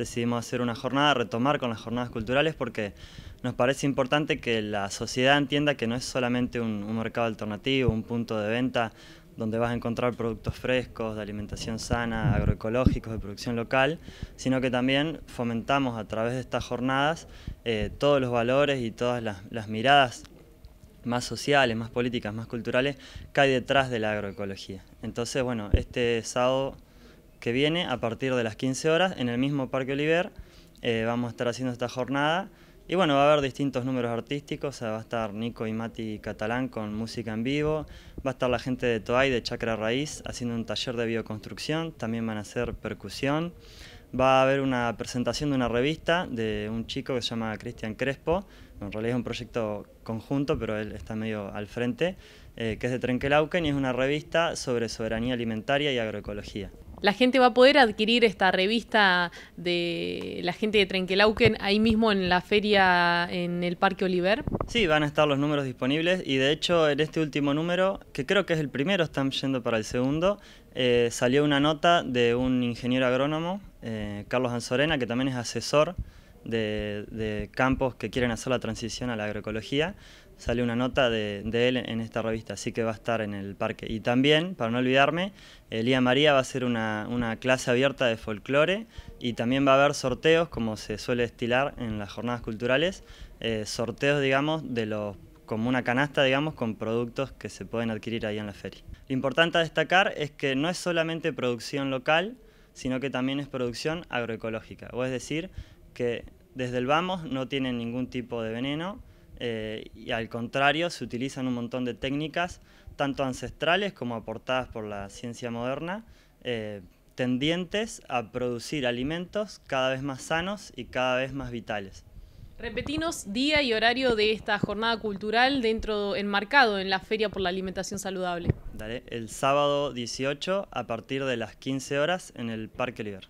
decidimos hacer una jornada, retomar con las jornadas culturales porque nos parece importante que la sociedad entienda que no es solamente un, mercado alternativo, un punto de venta donde vas a encontrar productos frescos, de alimentación sana, agroecológicos, de producción local, sino que también fomentamos a través de estas jornadas eh, todos los valores y todas las, las miradas más sociales, más políticas, más culturales que hay detrás de la agroecología. Entonces, bueno, este sábado que viene a partir de las 15 horas en el mismo Parque Oliver. Eh, vamos a estar haciendo esta jornada. Y bueno, va a haber distintos números artísticos, va a estar Nico y Mati Catalán con música en vivo, va a estar la gente de Toay de Chacra Raíz haciendo un taller de bioconstrucción, también van a hacer percusión, va a haber una presentación de una revista de un chico que se llama Cristian Crespo, en realidad es un proyecto conjunto, pero él está medio al frente, eh, que es de Trenquelauken y es una revista sobre soberanía alimentaria y agroecología la gente va a poder adquirir esta revista de la gente de Trenquelauquen ahí mismo en la feria en el Parque Oliver. Sí, van a estar los números disponibles y de hecho en este último número, que creo que es el primero, están yendo para el segundo, eh, salió una nota de un ingeniero agrónomo, eh, Carlos Anzorena, que también es asesor de, campos que quieren hacer la transición a la agroecología. Sale una nota de, él en esta revista, así que va a estar en el parque. Y también, para no olvidarme, Elía María va a hacer una, clase abierta de folclore y también va a haber sorteos, como se suele estilar en las jornadas culturales, eh, sorteos, digamos, de los como una canasta, digamos, con productos que se pueden adquirir ahí en la feria. Lo importante a destacar es que no es solamente producción local, sino que también es producción agroecológica, o es decir, que desde el vamos no tienen ningún tipo de veneno eh, y al contrario se utilizan un montón de técnicas, tanto ancestrales como aportadas por la ciencia moderna, eh, tendientes a producir alimentos cada vez más sanos y cada vez más vitales. Repetimos día y horario de esta jornada cultural dentro enmarcado en la Feria por la Alimentación Saludable. el sábado 18 a partir de las 15 horas en el Parque Oliver.